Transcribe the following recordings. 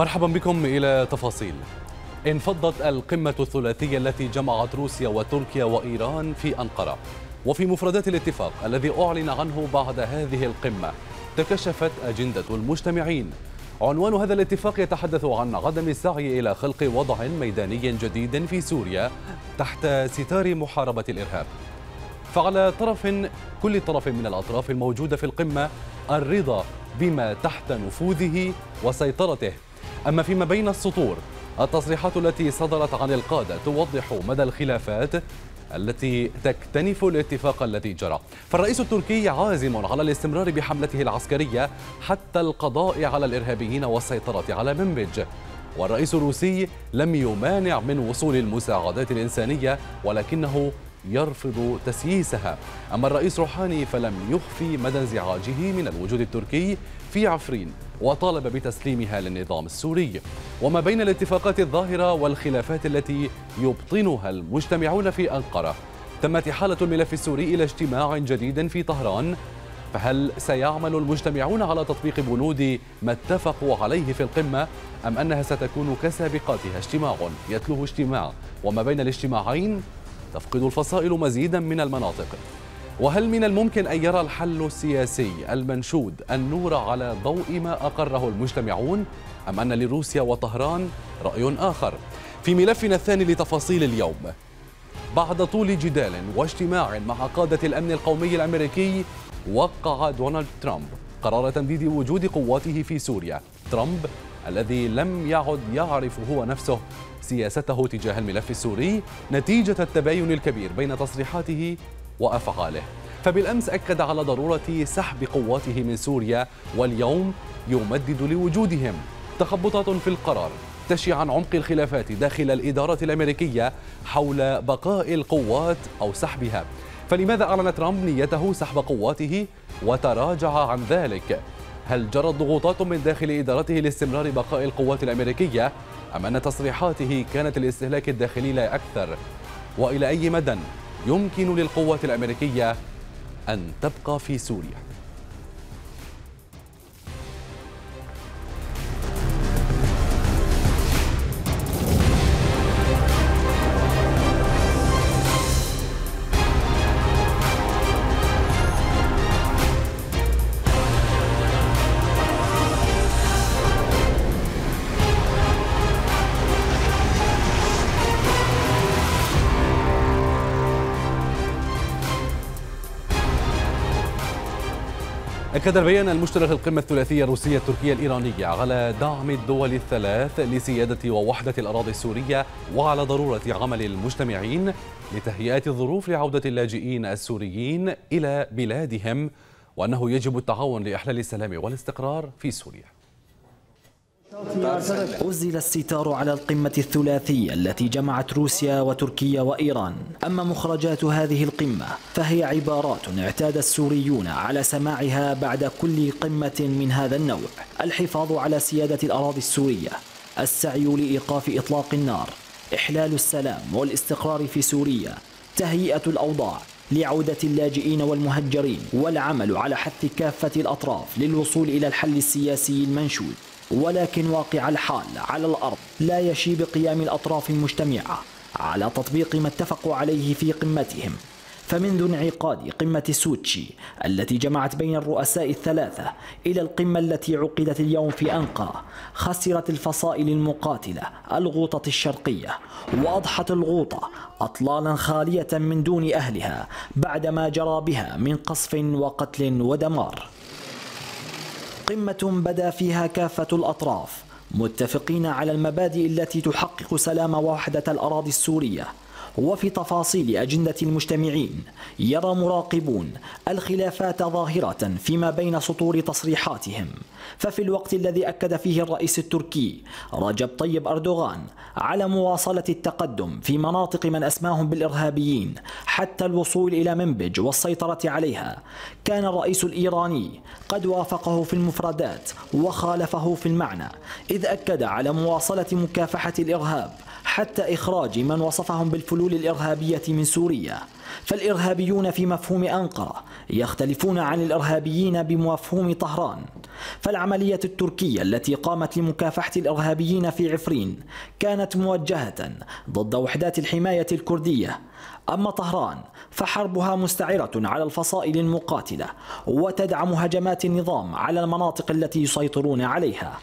مرحبا بكم إلى تفاصيل انفضت القمة الثلاثية التي جمعت روسيا وتركيا وإيران في أنقرة وفي مفردات الاتفاق الذي أعلن عنه بعد هذه القمة تكشفت أجندة المجتمعين عنوان هذا الاتفاق يتحدث عن عدم السعي إلى خلق وضع ميداني جديد في سوريا تحت ستار محاربة الإرهاب فعلى طرف كل طرف من الأطراف الموجودة في القمة الرضا بما تحت نفوذه وسيطرته أما فيما بين السطور التصريحات التي صدرت عن القادة توضح مدى الخلافات التي تكتنف الاتفاق الذي جرى فالرئيس التركي عازم على الاستمرار بحملته العسكرية حتى القضاء على الإرهابيين والسيطرة على منبج والرئيس الروسي لم يمانع من وصول المساعدات الإنسانية ولكنه يرفض تسييسها أما الرئيس روحاني فلم يخفي مدى انزعاجه من الوجود التركي في عفرين وطالب بتسليمها للنظام السوري وما بين الاتفاقات الظاهرة والخلافات التي يبطنها المجتمعون في أنقرة تمت إحالة الملف السوري إلى اجتماع جديد في طهران فهل سيعمل المجتمعون على تطبيق بنود ما اتفقوا عليه في القمة أم أنها ستكون كسابقاتها اجتماع يتلوه اجتماع وما بين الاجتماعين تفقد الفصائل مزيدا من المناطق وهل من الممكن أن يرى الحل السياسي المنشود النور على ضوء ما أقره المجتمعون أم أن لروسيا وطهران رأي آخر في ملفنا الثاني لتفاصيل اليوم بعد طول جدال واجتماع مع قادة الأمن القومي الأمريكي وقع دونالد ترامب قرار تمديد وجود قواته في سوريا ترامب الذي لم يعد يعرف هو نفسه سياسته تجاه الملف السوري نتيجة التباين الكبير بين تصريحاته وأفعاله فبالأمس أكد على ضرورة سحب قواته من سوريا واليوم يمدد لوجودهم تخبطات في القرار تشي عن عمق الخلافات داخل الإدارة الأمريكية حول بقاء القوات أو سحبها فلماذا أعلن ترامب نيته سحب قواته وتراجع عن ذلك؟ هل جرت ضغوطات من داخل إدارته لاستمرار بقاء القوات الأمريكية أم أن تصريحاته كانت الاستهلاك الداخلي لا أكثر وإلى أي مدى يمكن للقوات الأمريكية أن تبقى في سوريا أكد البيان المشترك القمة الثلاثية الروسية التركية الإيرانية على دعم الدول الثلاث لسيادة ووحدة الأراضي السورية وعلى ضرورة عمل المجتمعين لتهيئة الظروف لعودة اللاجئين السوريين إلى بلادهم وأنه يجب التعاون لإحلال السلام والاستقرار في سوريا أزل الستار على القمة الثلاثية التي جمعت روسيا وتركيا وإيران أما مخرجات هذه القمة فهي عبارات اعتاد السوريون على سماعها بعد كل قمة من هذا النوع الحفاظ على سيادة الأراضي السورية السعي لإيقاف إطلاق النار إحلال السلام والاستقرار في سوريا تهيئة الأوضاع لعودة اللاجئين والمهجرين والعمل على حث كافة الأطراف للوصول إلى الحل السياسي المنشود ولكن واقع الحال على الأرض لا يشي بقيام الأطراف المجتمعة على تطبيق ما اتفقوا عليه في قمتهم فمنذ انعقاد قمة سوتشي التي جمعت بين الرؤساء الثلاثة إلى القمة التي عقدت اليوم في أنقا خسرت الفصائل المقاتلة الغوطة الشرقية وأضحت الغوطة أطلالا خالية من دون أهلها بعدما جرى بها من قصف وقتل ودمار قمة بدا فيها كافة الأطراف متفقين على المبادئ التي تحقق سلام ووحدة الأراضي السورية وفي تفاصيل أجندة المجتمعين يرى مراقبون الخلافات ظاهرة فيما بين سطور تصريحاتهم ففي الوقت الذي أكد فيه الرئيس التركي رجب طيب أردوغان على مواصلة التقدم في مناطق من أسماهم بالإرهابيين حتى الوصول إلى منبج والسيطرة عليها كان الرئيس الإيراني قد وافقه في المفردات وخالفه في المعنى إذ أكد على مواصلة مكافحة الإرهاب حتى إخراج من وصفهم بالفلول الإرهابية من سوريا فالإرهابيون في مفهوم أنقرة يختلفون عن الإرهابيين بمفهوم طهران فالعملية التركية التي قامت لمكافحة الإرهابيين في عفرين كانت موجهة ضد وحدات الحماية الكردية أما طهران فحربها مستعرة على الفصائل المقاتلة وتدعم هجمات النظام على المناطق التي يسيطرون عليها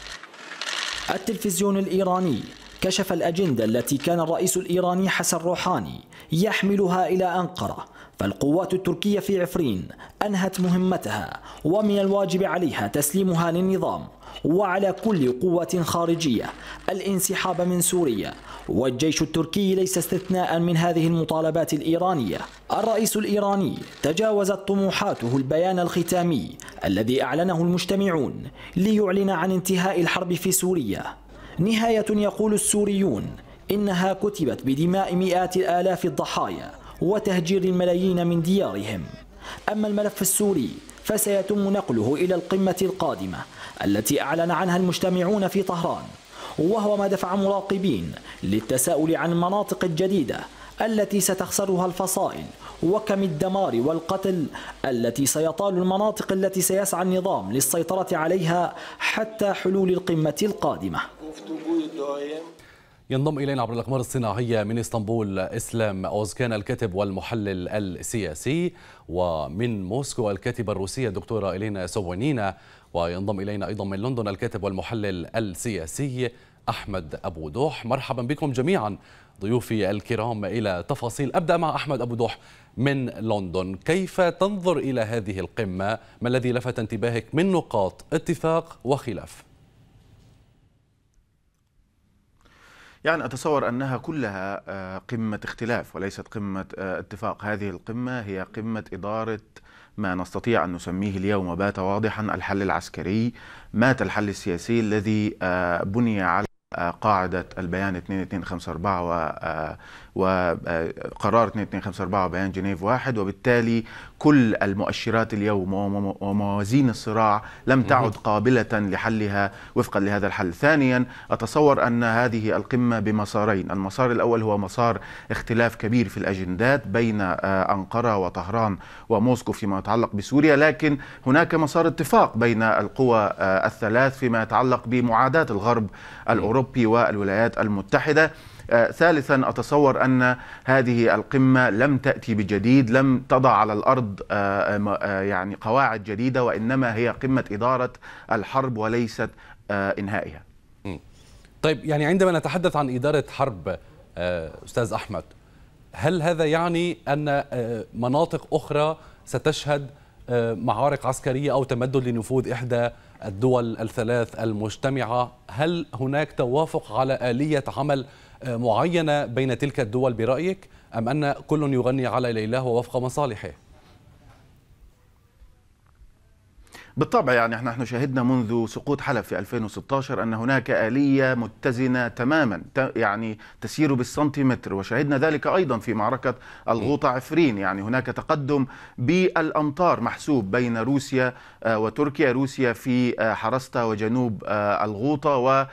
التلفزيون الإيراني كشف الأجندة التي كان الرئيس الإيراني حسن روحاني يحملها إلى أنقرة فالقوات التركية في عفرين أنهت مهمتها ومن الواجب عليها تسليمها للنظام وعلى كل قوة خارجية الانسحاب من سوريا والجيش التركي ليس استثناء من هذه المطالبات الإيرانية الرئيس الإيراني تجاوزت طموحاته البيان الختامي الذي أعلنه المجتمعون ليعلن عن انتهاء الحرب في سوريا نهاية يقول السوريون إنها كتبت بدماء مئات الآلاف الضحايا وتهجير الملايين من ديارهم أما الملف السوري فسيتم نقله إلى القمة القادمة التي أعلن عنها المجتمعون في طهران وهو ما دفع مراقبين للتساؤل عن المناطق الجديدة التي ستخسرها الفصائل وكم الدمار والقتل التي سيطال المناطق التي سيسعى النظام للسيطرة عليها حتى حلول القمة القادمة ينضم إلينا عبر الأقمار الصناعية من إسطنبول إسلام أوزكان الكاتب والمحلل السياسي ومن موسكو الكاتبة الروسية الدكتورة إلينا سوانينا وينضم إلينا أيضا من لندن الكاتب والمحلل السياسي أحمد أبو دوح مرحبا بكم جميعا ضيوفي الكرام إلى تفاصيل أبدأ مع أحمد أبو دوح من لندن كيف تنظر إلى هذه القمة ما الذي لفت انتباهك من نقاط اتفاق وخلاف يعني أتصور أنها كلها آه، قمة اختلاف وليست قمة آه، اتفاق هذه القمة هي قمة إدارة ما نستطيع أن نسميه اليوم بات واضحا الحل العسكري مات الحل السياسي الذي آه، بني على قاعدة البيان 2254 وقرار 2254 وبيان جنيف واحد وبالتالي كل المؤشرات اليوم وموازين الصراع لم تعد قابلة لحلها وفقا لهذا الحل ثانيا أتصور أن هذه القمة بمسارين المسار الأول هو مسار اختلاف كبير في الأجندات بين آه، أنقرة وطهران وموسكو فيما يتعلق بسوريا لكن هناك مسار اتفاق بين القوى آه، الثلاث فيما يتعلق بمعاداة الغرب الأوروبي الأوروبي والولايات المتحدة آه، ثالثا أتصور أن هذه القمة لم تأتي بجديد لم تضع على الأرض آه، آه، يعني قواعد جديدة وإنما هي قمة إدارة الحرب وليست إنهائها طيب يعني عندما نتحدث عن إدارة حرب أستاذ أحمد هل هذا يعني أن مناطق أخرى ستشهد معارك عسكرية أو تمدد لنفوذ إحدى الدول الثلاث المجتمعة هل هناك توافق على آلية عمل آه، معينة بين تلك الدول برأيك أم أن كل يغني على ليلاه ووفق مصالحه؟ بالطبع يعني احنا احنا شاهدنا منذ سقوط حلب في 2016 ان هناك آلية متزنة تماما يعني تسير بالسنتيمتر وشاهدنا ذلك ايضا في معركة الغوطة عفرين يعني هناك تقدم بالامتار محسوب بين روسيا آه، وتركيا روسيا في آه، حرستا وجنوب آه، الغوطة و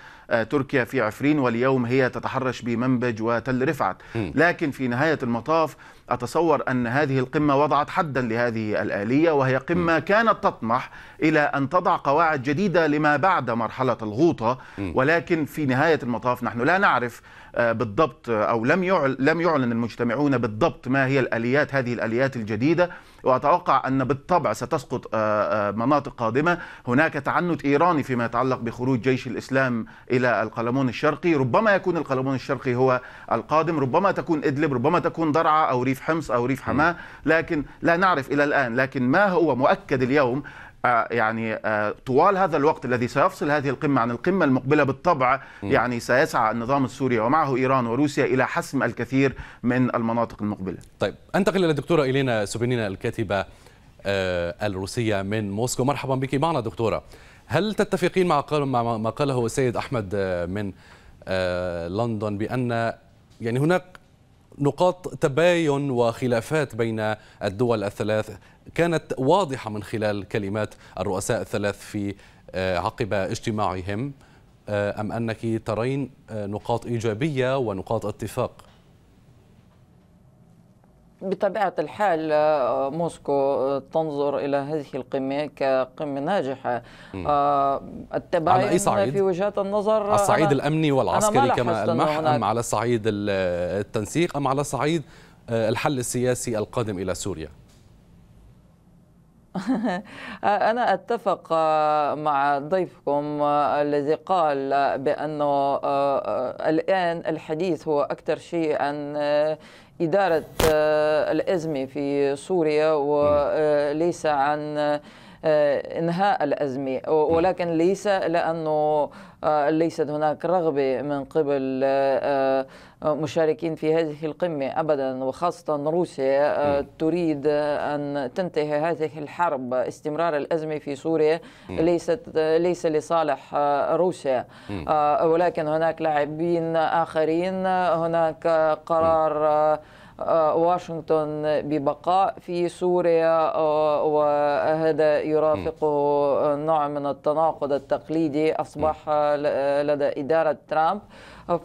تركيا في عفرين واليوم هي تتحرش بمنبج وتل رفعت لكن في نهاية المطاف أتصور أن هذه القمة وضعت حدا لهذه الآلية وهي قمة كانت تطمح إلى أن تضع قواعد جديدة لما بعد مرحلة الغوطة ولكن في نهاية المطاف نحن لا نعرف آه، بالضبط أو لم يعلن المجتمعون بالضبط ما هي الآليات هذه الآليات الجديدة وأتوقع أن بالطبع ستسقط آه، آه، مناطق قادمة هناك تعنت إيراني فيما يتعلق بخروج جيش الإسلام إلى القلمون الشرقي ربما يكون القلمون الشرقي هو القادم ربما تكون إدلب ربما تكون درعا أو ريف حمص أو ريف حماه لكن لا نعرف إلى الآن لكن ما هو مؤكد اليوم آه، يعني آه، طوال هذا الوقت الذي سيفصل هذه القمة عن القمة المقبلة بالطبع يعني سيسعى النظام السوري ومعه إيران وروسيا إلى حسم الكثير من المناطق المقبلة طيب أنتقل إلى الدكتورة إلينا سوبينينا الكاتبة آه، الروسية من موسكو مرحبا بك معنا دكتورة هل تتفقين مع ما قاله السيد أحمد من لندن بأن يعني هناك نقاط تباين وخلافات بين الدول الثلاث كانت واضحة من خلال كلمات الرؤساء الثلاث في آه، عقب اجتماعهم آه، أم أنك ترين آه، نقاط إيجابية ونقاط اتفاق بطبيعة الحال موسكو تنظر إلى هذه القمة كقمة ناجحة التباين أي صعيد؟ في وجهة النظر على الصعيد الأمني والعسكري كما ألمح أم على صعيد التنسيق أم على صعيد الحل السياسي القادم إلى سوريا أنا أتفق مع ضيفكم الذي قال بأنه آه، آه، الآن الحديث هو أكثر شيء عن آه، إدارة الأزمة في سوريا وليس عن انهاء الازمه ولكن ليس لانه آه، ليست هناك رغبة من قبل آه، آه، مشاركين في هذه القمة أبدا وخاصة روسيا تريد أن تنتهي هذه الحرب استمرار الأزمة في سوريا ليست ليس لصالح روسيا ولكن هناك لاعبين آخرين هناك قرار آه، واشنطن ببقاء في سوريا آه، وهذا يرافقه نوع من التناقض التقليدي أصبح لدى إدارة ترامب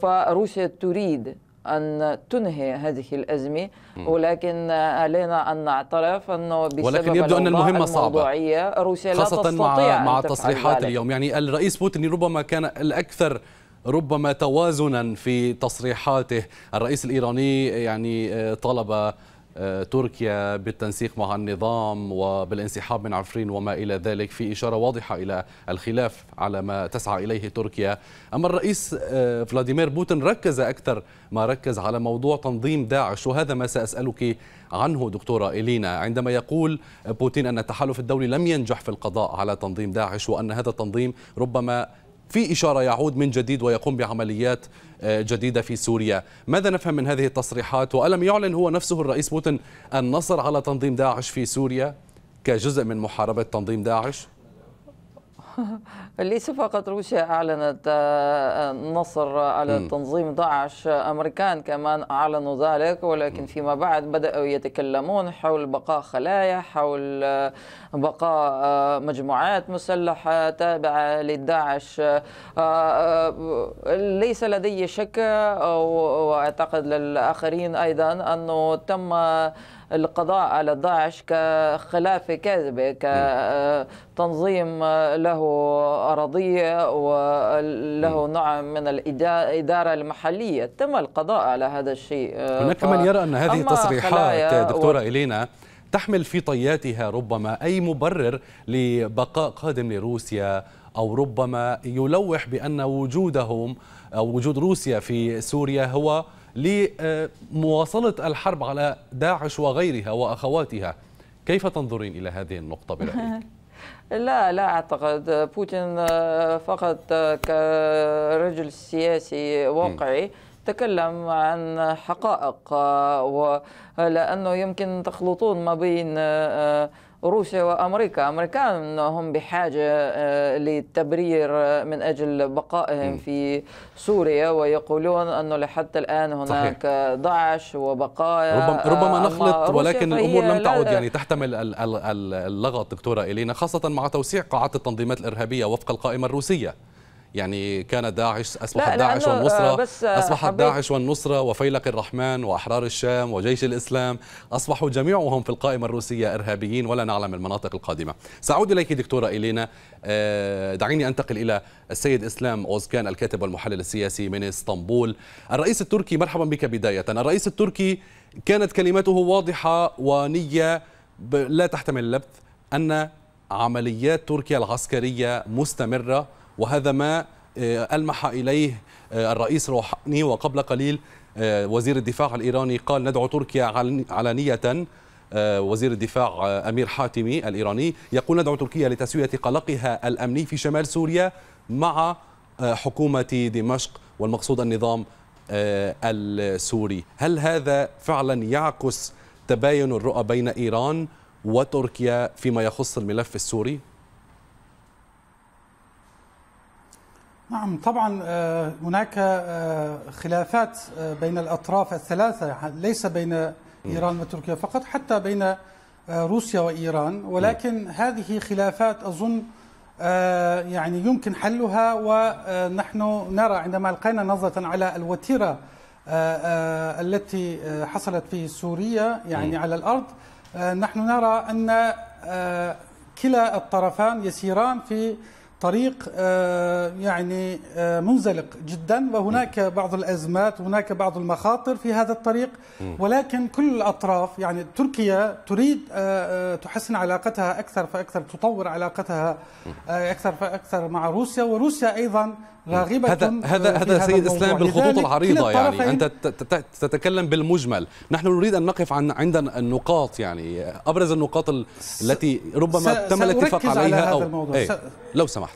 فروسيا تريد أن تنهي هذه الأزمة ولكن علينا أن نعترف أنه بسبب ولكن يبدو أن المهمة صعبة روسيا خاصة لا تستطيع مع, مع تصريحات اليوم يعني الرئيس بوتين ربما كان الأكثر ربما توازنا في تصريحاته الرئيس الإيراني يعني آه، طلب آه، تركيا بالتنسيق مع النظام وبالانسحاب من عفرين وما إلى ذلك في إشارة واضحة إلى الخلاف على ما تسعى إليه تركيا أما الرئيس آه، فلاديمير بوتين ركز أكثر ما ركز على موضوع تنظيم داعش وهذا ما سأسألك عنه دكتورة إلينا عندما يقول بوتين أن التحالف الدولي لم ينجح في القضاء على تنظيم داعش وأن هذا التنظيم ربما في إشارة يعود من جديد ويقوم بعمليات آه، جديدة في سوريا ماذا نفهم من هذه التصريحات وألم يعلن هو نفسه الرئيس بوتين النصر على تنظيم داعش في سوريا كجزء من محاربة تنظيم داعش ليس فقط روسيا أعلنت النصر آه، على تنظيم داعش أمريكان كمان أعلنوا ذلك ولكن فيما بعد بدأوا يتكلمون حول بقاء خلايا حول آه، بقاء آه، مجموعات مسلحة تابعة للداعش ليس لدي شك وأعتقد للآخرين أيضا أنه تم القضاء على داعش كخلافة كاذبة كتنظيم آه، له أراضية آه، وله نوع من الإدارة المحلية تم القضاء على هذا الشيء آه، هناك من يرى أن هذه التصريحات دكتورة و... إلينا تحمل في طياتها ربما أي مبرر لبقاء قادم لروسيا أو ربما يلوح بأن وجودهم أو وجود روسيا في سوريا هو لمواصلة الحرب على داعش وغيرها وأخواتها كيف تنظرين إلى هذه النقطة برأيك؟ لا لا أعتقد بوتين آه، فقط آه، كرجل سياسي واقعي تكلم عن حقائق آه، ولأنه يمكن تخلطون ما بين روسيا وامريكا، امريكان هم بحاجه آه، للتبرير آه، من اجل بقائهم في سوريا ويقولون انه لحتى الان هناك صحيح. ضعش وبقايا ربما, ربما آه، نخلط ولكن الامور لم تعد يعني تحتمل اللغط دكتوره الينا خاصه مع توسيع قاعات التنظيمات الارهابيه وفق القائمه الروسيه يعني كان داعش أصبحت داعش والنصرة آه، آه، أصبحت داعش والنصرة وفيلق الرحمن وأحرار الشام وجيش الإسلام أصبحوا جميعهم في القائمة الروسية إرهابيين ولا نعلم المناطق القادمة سأعود إليك دكتورة إلينا آه، دعيني أنتقل إلى السيد إسلام أوزكان الكاتب والمحلل السياسي من اسطنبول الرئيس التركي مرحبا بك بداية الرئيس التركي كانت كلمته واضحة ونية لا تحتمل اللبث أن عمليات تركيا العسكرية مستمرة وهذا ما آه، ألمح إليه آه، الرئيس روحاني وقبل قليل آه، وزير الدفاع الإيراني قال ندعو تركيا علانية وزير الدفاع أمير حاتمي الإيراني يقول ندعو تركيا لتسوية قلقها الأمني في شمال سوريا مع حكومة دمشق والمقصود النظام السوري هل هذا فعلا يعكس تباين الرؤى بين إيران وتركيا فيما يخص الملف السوري؟ نعم طبعا آه، هناك آه، خلافات آه، بين الأطراف الثلاثة ليس بين إيران وتركيا فقط حتى بين روسيا وإيران ولكن هذه خلافات أظن يعني يمكن حلها ونحن نرى عندما ألقينا نظرة على الوتيرة التي حصلت في سوريا يعني على الأرض نحن نرى أن كلا الطرفان يسيران في طريق آه، يعني آه، منزلق جدا وهناك بعض الازمات وهناك بعض المخاطر في هذا الطريق ولكن كل الاطراف يعني تركيا تريد آه، تحسن علاقتها اكثر فاكثر تطور علاقتها اكثر فاكثر مع روسيا وروسيا ايضا راغبة هذا هذا هذا سيد اسلام بالخطوط العريضه يعني انت تتكلم بالمجمل نحن نريد ان نقف عن عند النقاط يعني ابرز النقاط التي ربما تم الاتفاق عليها على هذا او الموضوع. إيه. لو سمحت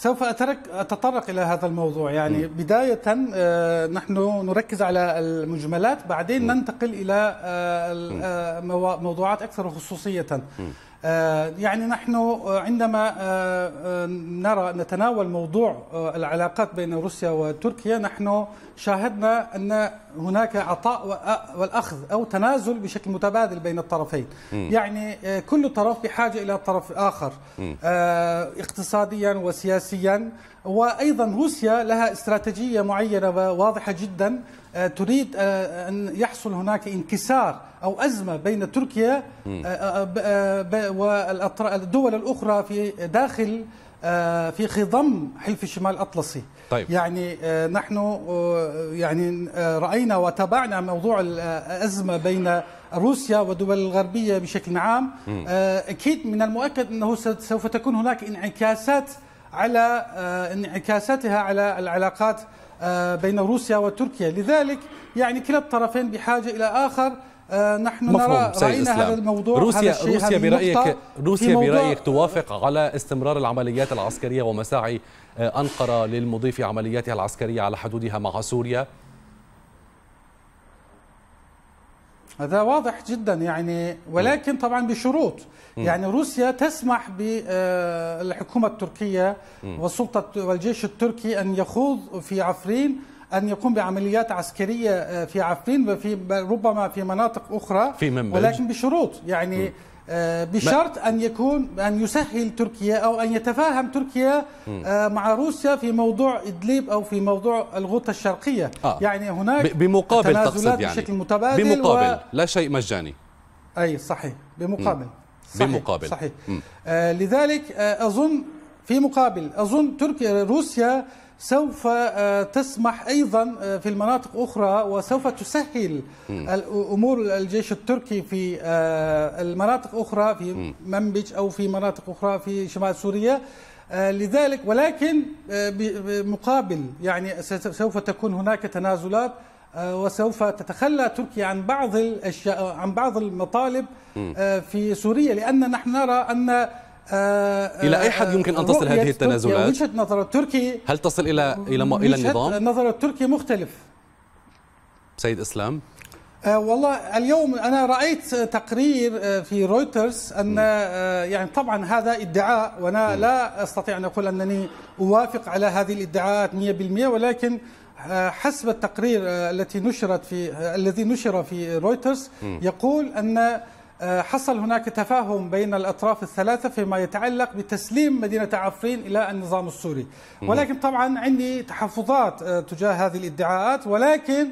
سوف أترك أتطرق إلى هذا الموضوع يعني م. بداية آه، نحن نركز على المجملات بعدين م. ننتقل إلى آه، آه، موضوعات أكثر خصوصية م. آه، يعني نحن آه، عندما آه، نرى نتناول موضوع العلاقات بين روسيا وتركيا نحن شاهدنا ان هناك عطاء والاخذ او تنازل بشكل متبادل بين الطرفين م. يعني كل طرف بحاجه الى طرف اخر م. اقتصاديا وسياسيا وايضا روسيا لها استراتيجيه معينه وواضحه جدا آه، تريد آه، آه، ان يحصل هناك انكسار او ازمه بين تركيا والدول الاخرى في داخل في خضم حلف الشمال الاطلسي طيب. يعني نحن يعني راينا وتابعنا موضوع الازمه بين روسيا والدول الغربيه بشكل عام اكيد من المؤكد انه سوف تكون هناك انعكاسات على انعكاساتها على العلاقات آه، بين روسيا وتركيا لذلك يعني كلا الطرفين بحاجة إلى آخر آه، نحن نرى رأينا هذا الموضوع روسيا هذا روسيا برأيك روسيا برأيك توافق على استمرار العمليات العسكرية ومساعي آه، أنقرة للمضي في عملياتها العسكرية على حدودها مع سوريا هذا واضح جدا يعني ولكن طبعا بشروط يعني روسيا تسمح بالحكومه آه، التركيه والسلطه والجيش التركي ان يخوض في عفرين أن يقوم بعمليات عسكرية آه، في عفرين وفي ربما في مناطق أخرى في ولكن بشروط يعني آه، بشرط ان يكون ان يسهل تركيا او ان يتفاهم تركيا آه، مع روسيا في موضوع ادلب او في موضوع الغوطه الشرقيه آه. يعني هناك بمقابل تقصد يعني بشكل متبادل بمقابل و... لا شيء مجاني اي صحيح بمقابل صحيح بمقابل صحيح آه لذلك آه اظن في مقابل اظن تركيا روسيا سوف آه، تسمح ايضا آه، في المناطق اخرى وسوف تسهل امور الجيش التركي في آه، المناطق اخرى في منبج او في مناطق اخرى في شمال سوريا لذلك ولكن مقابل يعني سوف تكون هناك تنازلات وسوف تتخلى تركيا عن بعض الاشياء عن بعض المطالب في سوريا لان نحن نرى ان آه، الى اي حد يمكن ان تصل هذه التنازلات؟ وجهه نظر التركي هل تصل الى الى الى النظام؟ نظر التركي مختلف سيد اسلام آه، والله اليوم انا رايت تقرير آه، في رويترز ان يعني طبعا هذا ادعاء وانا م. لا استطيع ان اقول انني اوافق على هذه الادعاءات 100% ولكن حسب التقرير التي نشرت في الذي نشر في رويترز يقول ان آه، حصل هناك تفاهم بين الأطراف الثلاثة فيما يتعلق بتسليم مدينة عفرين إلى النظام السوري ولكن طبعا عندي تحفظات آه، تجاه هذه الادعاءات ولكن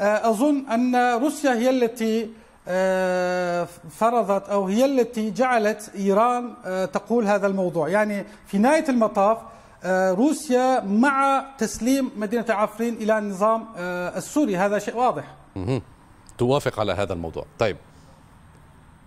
آه، أظن أن روسيا هي التي فرضت أو هي التي جعلت إيران تقول هذا الموضوع يعني في نهاية المطاف روسيا مع تسليم مدينة عفرين إلى النظام السوري هذا شيء واضح توافق على هذا الموضوع طيب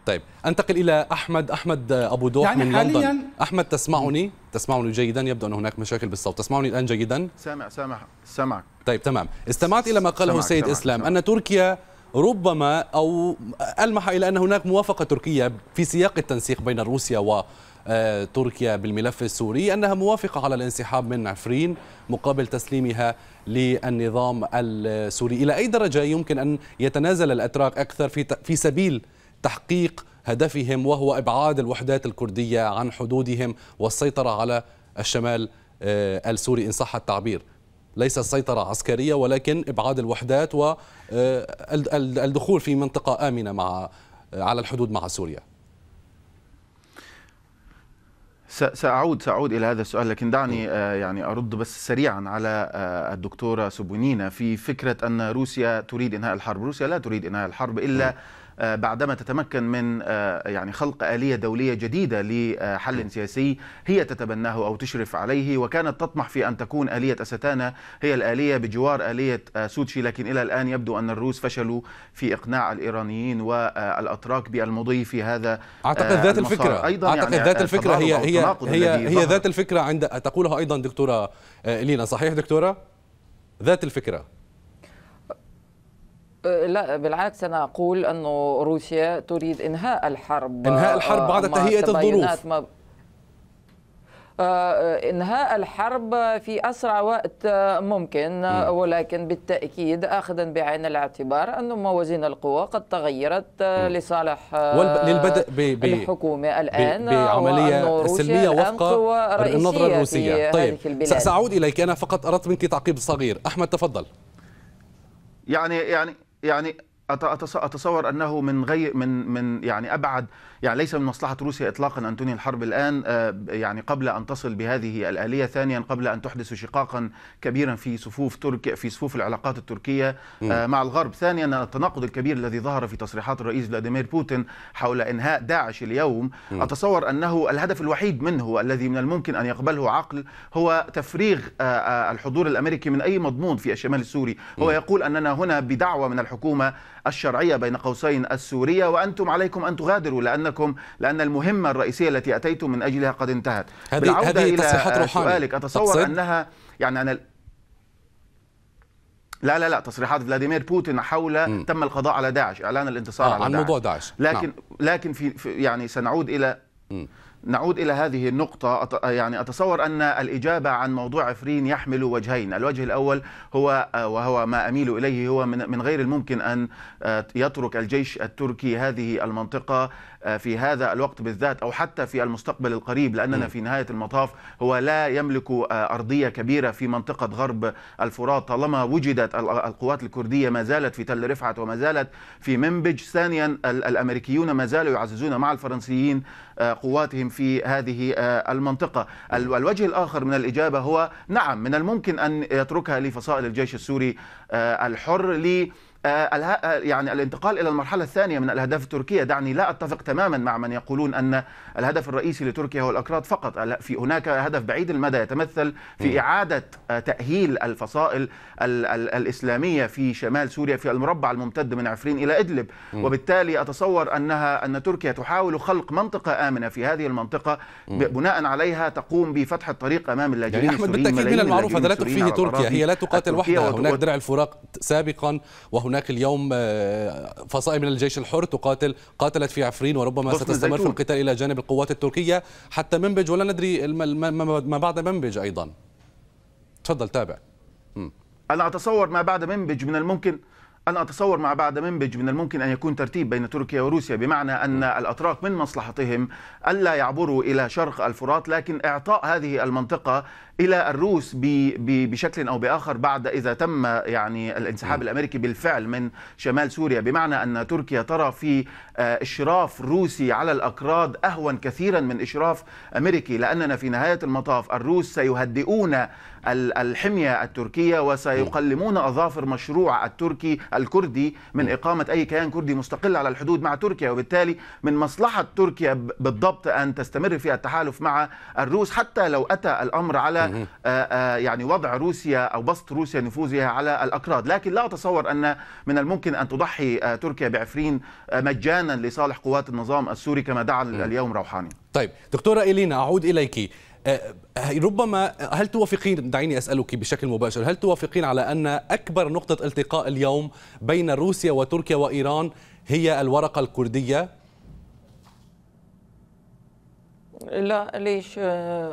طيب انتقل الى احمد احمد ابو دوح يعني من لندن احمد تسمعني تسمعني جيدا يبدو ان هناك مشاكل بالصوت تسمعني الان جيدا سامع سامع سامعك طيب تمام استمعت الى ما قاله السيد اسلام سامع. ان تركيا ربما او المح الى ان هناك موافقه تركيه في سياق التنسيق بين روسيا و آه، تركيا بالملف السوري أنها موافقة على الانسحاب من عفرين مقابل تسليمها للنظام السوري إلى أي درجة يمكن أن يتنازل الأتراك أكثر في, في سبيل تحقيق هدفهم وهو ابعاد الوحدات الكرديه عن حدودهم والسيطره على الشمال آه، السوري ان صح التعبير ليس السيطرة عسكرية ولكن إبعاد الوحدات والدخول آه، في منطقة آمنة مع آه، على الحدود مع سوريا سأعود سأعود إلى هذا السؤال لكن دعني يعني أرد بس سريعا على الدكتورة سبونينا في فكرة أن روسيا تريد إنهاء الحرب روسيا لا تريد إنهاء الحرب إلا م. آه، بعدما تتمكن من آه، يعني خلق آلية دولية جديدة لحل سياسي هي تتبناه أو تشرف عليه وكانت تطمح في أن تكون آلية أستانا هي الآلية بجوار آلية آه، سوتشي لكن إلى الآن يبدو أن الروس فشلوا في إقناع الإيرانيين والأتراك بالمضي في هذا أعتقد ذات الفكرة أيضا أعتقد يعني ذات الفكرة هي هي هي, هي ذات الفكرة عند تقولها أيضا دكتورة إلينا صحيح دكتورة ذات الفكرة لا بالعكس انا اقول انه روسيا تريد انهاء الحرب انهاء الحرب آه، بعد تهيئه الظروف ما آه، آه، انهاء الحرب في اسرع وقت ممكن ولكن بالتاكيد اخذا بعين الاعتبار ان موازين القوى قد تغيرت لصالح للبدء بالحكومه الان بعمليه سلميه وفق النظره الروسيه طيب ساعود اليك انا فقط اردت منك تعقيب صغير احمد تفضل يعني يعني يعني اتصور انه من غير من من يعني ابعد يعني ليس من مصلحة روسيا إطلاقا أن تنهي الحرب الآن آه، يعني قبل أن تصل بهذه الآلية ثانيا قبل أن تحدث شقاقا كبيرا في صفوف تركيا في صفوف العلاقات التركية آه، م. مع الغرب ثانيا التناقض الكبير الذي ظهر في تصريحات الرئيس فلاديمير بوتين حول إنهاء داعش اليوم م. أتصور أنه الهدف الوحيد منه الذي من الممكن أن يقبله عقل هو تفريغ آه، الحضور الأمريكي من أي مضمون في الشمال السوري هو يقول أننا هنا بدعوة من الحكومة الشرعية بين قوسين السورية وأنتم عليكم أن تغادروا لان لكم لأن المهمة الرئيسية التي أتيتم من أجلها قد انتهت هذه بالعودة هذه إلى سؤالك أتصور تقصد؟ أنها يعني أنا لا لا لا تصريحات فلاديمير بوتين حول م. تم القضاء على داعش اعلان الانتصار آه على عن داعش. موضوع داعش لكن نعم. لكن في يعني سنعود الى م. نعود إلى هذه النقطة يعني أتصور أن الإجابة عن موضوع عفرين يحمل وجهين الوجه الأول هو آه، وهو ما أميل إليه هو من غير الممكن أن آه، يترك الجيش التركي هذه المنطقة في هذا الوقت بالذات او حتى في المستقبل القريب لاننا في نهايه المطاف هو لا يملك آه، ارضيه كبيره في منطقه غرب الفرات طالما وجدت القوات الكرديه ما زالت في تل رفعت وما زالت في منبج ثانيا الامريكيون ما زالوا يعززون مع الفرنسيين آه، قواتهم في هذه آه، المنطقه الوجه الاخر من الاجابه هو نعم من الممكن ان يتركها لفصائل الجيش السوري الحر لي آه، آه، يعني الانتقال إلى المرحلة الثانية من الأهداف التركية دعني لا أتفق تماما مع من يقولون أن الهدف الرئيسي لتركيا هو الأكراد فقط في هناك هدف بعيد المدى يتمثل في إعادة آه، تأهيل الفصائل الإسلامية في شمال سوريا في المربع الممتد من عفرين إلى إدلب وبالتالي أتصور أنها أن تركيا تحاول خلق منطقة آمنة في هذه المنطقة بناء عليها تقوم بفتح الطريق أمام اللاجئين يعني أحمد بالتأكيد من المعروف هذا لا تخفيه تركيا هي لا تقاتل وحدها هناك درع الفراق سابقا وهناك هناك اليوم آه، فصائل من الجيش الحر تقاتل قاتلت في عفرين وربما ستستمر في القتال الى جانب القوات التركيه حتى منبج ولا ندري ما بعد منبج ايضا تفضل تابع انا اتصور ما بعد منبج من الممكن أنا أتصور ما بعد منبج من الممكن أن يكون ترتيب بين تركيا وروسيا بمعنى أن الأتراك من مصلحتهم ألا يعبروا إلى شرق الفرات لكن إعطاء هذه المنطقة الى الروس بشكل او باخر بعد اذا تم يعني الانسحاب الامريكي بالفعل من شمال سوريا بمعنى ان تركيا ترى في آه، اشراف روسي على الاكراد اهون كثيرا من اشراف امريكي لاننا في نهايه المطاف الروس سيهدئون الحميه التركيه وسيقلمون اظافر مشروع التركي الكردي من اقامه اي كيان كردي مستقل على الحدود مع تركيا وبالتالي من مصلحه تركيا بالضبط ان تستمر في التحالف مع الروس حتى لو اتى الامر على آه، آه، يعني وضع روسيا أو بسط روسيا نفوذها على الأكراد لكن لا أتصور أن من الممكن أن تضحي آه، تركيا بعفرين مجانا لصالح قوات النظام السوري كما دعا اليوم روحاني طيب دكتورة إلينا أعود إليك ربما هل توافقين دعيني اسالك بشكل مباشر هل توافقين على ان اكبر نقطه التقاء اليوم بين روسيا وتركيا وايران هي الورقه الكرديه لا ليش آه،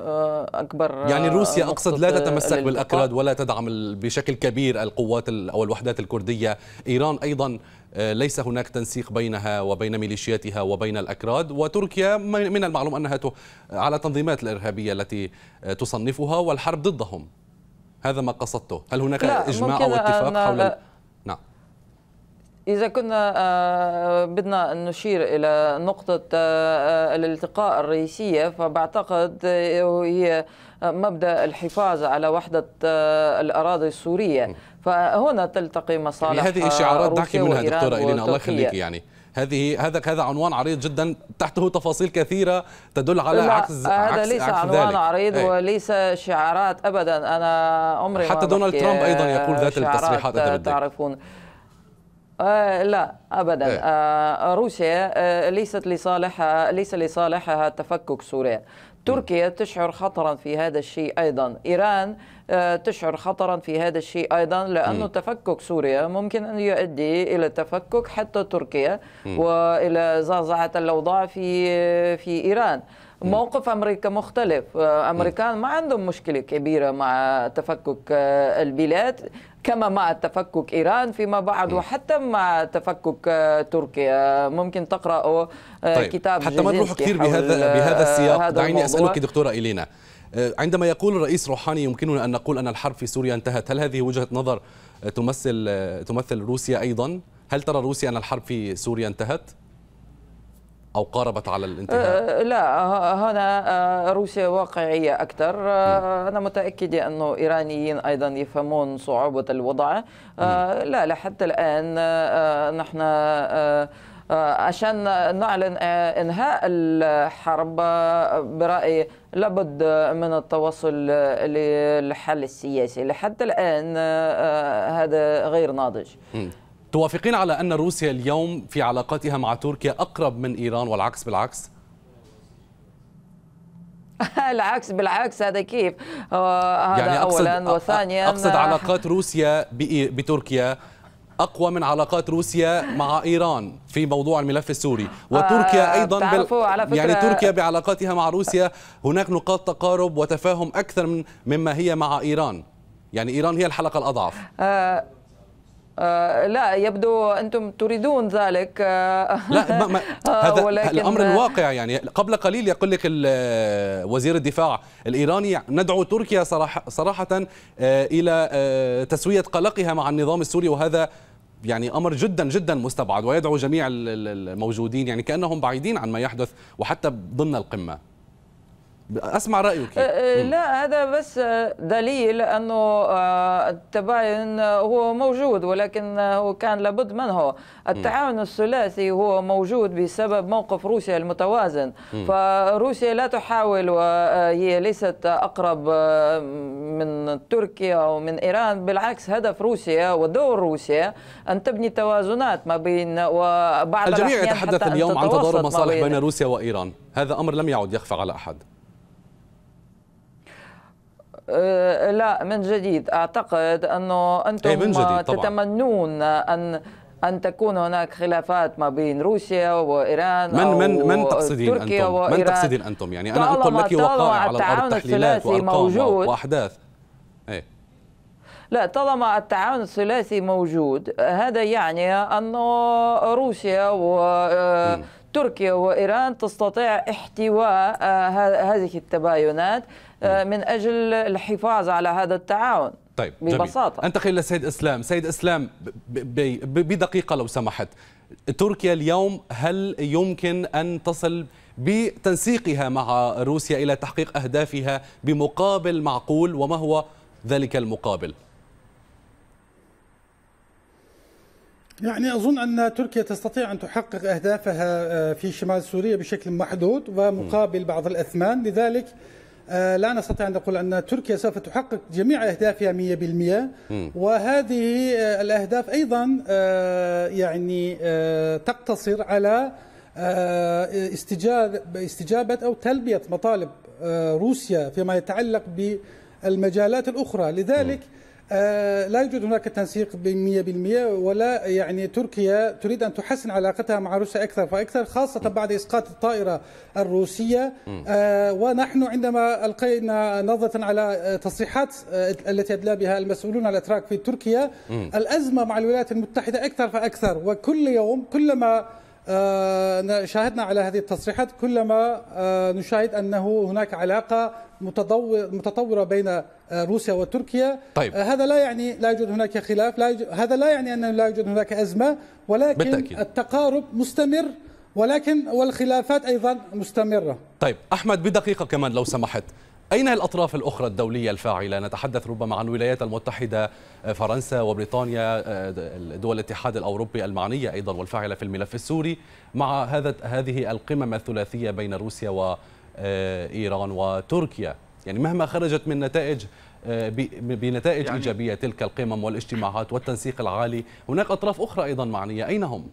آه، اكبر آه، يعني روسيا اقصد لا تتمسك بالاكراد ولا تدعم بشكل كبير القوات او الوحدات الكرديه ايران ايضا ليس هناك تنسيق بينها وبين ميليشياتها وبين الأكراد وتركيا من المعلوم أنها على تنظيمات الإرهابية التي تصنفها والحرب ضدهم هذا ما قصدته هل هناك إجماع أو اتفاق حول إذا كنا آه، بدنا نشير إلى نقطة آه، آه، الالتقاء الرئيسية فبعتقد هي مبدأ الحفاظ على وحدة الأراضي السورية فهنا تلتقي مصالح يعني هذه الشعارات نحكي منها دكتورة إلينا الله يخليك يعني هذه هذا هذا عنوان عريض جدا تحته تفاصيل كثيره تدل على لا عكس هذا عكس ليس عكس عنوان ذلك. عريض أي. وليس شعارات ابدا انا عمري حتى دونالد ترامب ايضا يقول ذات التصريحات تعرفون آه لا ابدا إيه؟ آه روسيا آه ليست لصالحها آه، ليس لصالحها آه، تفكك سوريا تركيا تشعر خطرا في هذا الشيء ايضا ايران آه، تشعر خطرا في هذا الشيء ايضا لانه تفكك سوريا ممكن ان يؤدي الى تفكك حتى تركيا م. والى زعزعه الاوضاع في في ايران موقف امريكا مختلف امريكان ما عندهم مشكله كبيره مع تفكك البلاد كما مع تفكك إيران فيما بعد وحتى مع تفكك آه، تركيا ممكن تقرأوا آه، طيب. كتاب حتى ما نروح كثير بهذا, آه، بهذا السياق دعيني أسألك دكتورة إلينا عندما يقول الرئيس روحاني يمكننا أن نقول أن الحرب في سوريا انتهت هل هذه وجهة نظر تمثل, تمثل روسيا أيضا؟ هل ترى روسيا أن الحرب في سوريا انتهت؟ أو قاربت على الانتهاء؟ أه، لا هنا أه، روسيا واقعية أكثر أه، أنا متأكدة أنه إيرانيين أيضا يفهمون صعوبة الوضع لا لحتى الآن نحن عشان نعلن انهاء الحرب برايي لابد من التوصل للحل السياسي لحتى الان هذا غير ناضج توافقين على أن روسيا اليوم في علاقاتها مع تركيا أقرب من إيران والعكس بالعكس؟ العكس بالعكس هذا كيف آه، هذا يعني أولا وثانيا أقصد آه. علاقات روسيا بتركيا اقوى من علاقات روسيا مع ايران في موضوع الملف السوري وتركيا آه، ايضا بال... على يعني فكرة يعني تركيا بعلاقاتها مع روسيا هناك نقاط تقارب وتفاهم اكثر من مما هي مع ايران يعني ايران هي الحلقه الاضعف آه، لا يبدو انتم تريدون ذلك آه، لا ما ما آه، هذا الامر الواقع يعني قبل قليل يقول لك وزير الدفاع الايراني ندعو تركيا صراحه, صراحة الى تسويه قلقها مع النظام السوري وهذا يعني امر جدا جدا مستبعد ويدعو جميع الموجودين يعني كانهم بعيدين عن ما يحدث وحتى ضمن القمه اسمع رايك أه، أه، لا هذا بس أه، دليل انه التباين هو موجود ولكن هو كان لابد منه التعاون الثلاثي هو موجود بسبب موقف روسيا المتوازن فروسيا لا تحاول وهي ليست اقرب من تركيا او من ايران بالعكس هدف روسيا ودور روسيا ان تبني توازنات ما بين وبعض الجميع يتحدث اليوم عن تضارب مصالح بين روسيا وايران هذا امر لم يعد يخفى على احد آه، لا من جديد اعتقد انه انتم إيه، من جديد تتمنون ان ان تكون هناك خلافات ما بين روسيا وايران من من من تقصدين انتم وإيران. من تقصدين انتم يعني انا انقل لك وقائع على الارض تحليلات موجود واحداث ايه لا طالما التعاون الثلاثي موجود هذا يعني انه روسيا و آه، تركيا وايران تستطيع احتواء آه، هذه التباينات نعم. آه، من اجل الحفاظ على هذا التعاون طيب ببساطه جميل. انتقل الى سيد اسلام سيد اسلام بدقيقه لو سمحت تركيا اليوم هل يمكن ان تصل بتنسيقها مع روسيا الى تحقيق اهدافها بمقابل معقول وما هو ذلك المقابل يعني اظن ان تركيا تستطيع ان تحقق اهدافها آه، في شمال سوريا بشكل محدود ومقابل بعض الاثمان لذلك آه، لا نستطيع أن نقول أن تركيا سوف تحقق جميع أهدافها 100% وهذه آه، الأهداف أيضا آه، يعني تقتصر على استجابة أو تلبية مطالب روسيا فيما يتعلق بالمجالات الأخرى لذلك م. آه، لا يوجد هناك تنسيق ب 100% ولا يعني تركيا تريد ان تحسن علاقتها مع روسيا اكثر فاكثر خاصه بعد اسقاط الطائره الروسيه آه، ونحن عندما القينا نظره على تصريحات آه، التي ادلى بها المسؤولون الاتراك في تركيا الازمه مع الولايات المتحده اكثر فاكثر وكل يوم كلما آه، شاهدنا على هذه التصريحات كلما آه، نشاهد انه هناك علاقه متطوره بين آه، روسيا وتركيا طيب. هذا لا يعني لا يوجد هناك خلاف لا يوجد هذا لا يعني انه لا يوجد هناك ازمه ولكن بالتأكيد. التقارب مستمر ولكن والخلافات ايضا مستمره طيب احمد بدقيقه كمان لو سمحت أين الأطراف الأخرى الدولية الفاعلة؟ نتحدث ربما عن الولايات المتحدة آه، فرنسا وبريطانيا آه، دول الاتحاد الأوروبي المعنية أيضا والفاعلة في الملف السوري مع هذا هذه القمم الثلاثية بين روسيا وإيران آه، وتركيا يعني مهما خرجت من نتائج بنتائج يعني إيجابية تلك القمم والاجتماعات والتنسيق العالي هناك أطراف أخرى أيضا معنية أين هم؟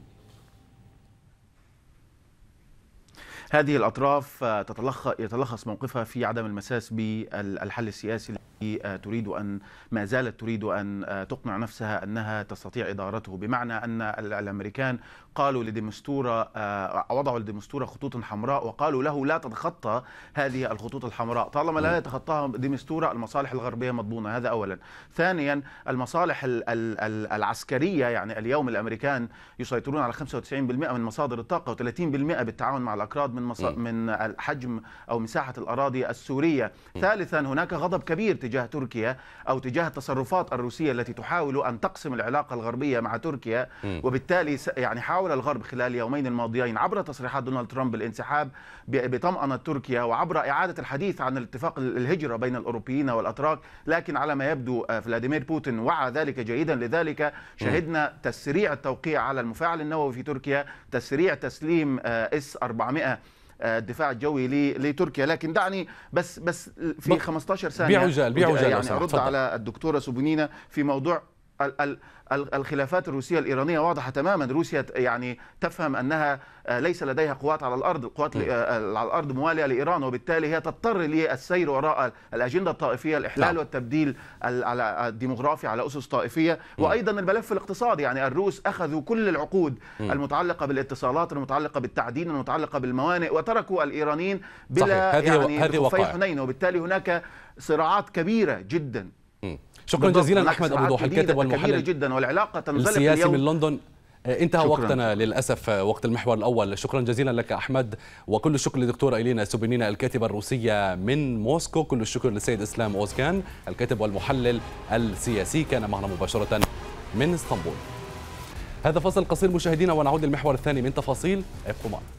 هذه الأطراف آه، تتلخص يتلخص موقفها في عدم المساس بالحل السياسي الذي آه، تريد أن ما زالت تريد أن آه، تقنع نفسها أنها تستطيع إدارته بمعنى أن الأمريكان قالوا لديمستورة وضعوا لديمستورة خطوط حمراء وقالوا له لا تتخطى هذه الخطوط الحمراء طالما لا يتخطاها ديمستورة المصالح الغربية مضمونة هذا أولا ثانيا المصالح العسكرية يعني اليوم الأمريكان يسيطرون على 95% من مصادر الطاقة و30% بالتعاون مع الأكراد من مص... من حجم او مساحه الاراضي السوريه ثالثا هناك غضب كبير تجاه تركيا او تجاه التصرفات الروسيه التي تحاول ان تقسم العلاقه الغربيه مع تركيا وبالتالي يعني حاول الغرب خلال اليومين الماضيين عبر تصريحات دونالد ترامب الانسحاب بطمأنة تركيا وعبر إعادة الحديث عن الاتفاق الهجرة بين الأوروبيين والأتراك لكن على ما يبدو آه، فلاديمير بوتين وعى ذلك جيدا لذلك شهدنا تسريع التوقيع على المفاعل النووي في تركيا تسريع تسليم آه، اس 400 الدفاع آه، الجوي لتركيا لكن دعني بس بس في 15 ثانيه بيعجل بيعجل يعني ارد على الدكتوره سوبونينا في موضوع الخلافات الروسية الإيرانية واضحة تماما روسيا يعني تفهم أنها آه، ليس لديها قوات على الأرض قوات نعم. آه، على الأرض موالية لإيران وبالتالي هي تضطر للسير وراء الأجندة الطائفية الإحلال نعم. والتبديل آه، الديمغرافي على أسس طائفية نعم. وأيضا الملف الاقتصادي يعني الروس أخذوا كل العقود المتعلقة بالاتصالات المتعلقة بالتعدين المتعلقة بالموانئ وتركوا الإيرانيين بلا صحيح. يعني هذه حنين وبالتالي هناك صراعات كبيرة جدا شكرا جزيلا احمد ابو دوح الكاتب والمحلل جدا والعلاقه تنزلق السياسي اليوم من لندن آه، انتهى شكراً. وقتنا للأسف آه، وقت المحور الأول شكرا جزيلا لك أحمد وكل الشكر للدكتور ايلينا سوبينينا الكاتبة الروسية من موسكو كل الشكر للسيد إسلام أوزكان الكاتب والمحلل السياسي كان معنا مباشرة من اسطنبول هذا فصل قصير مشاهدينا ونعود للمحور الثاني من تفاصيل ابقوا معنا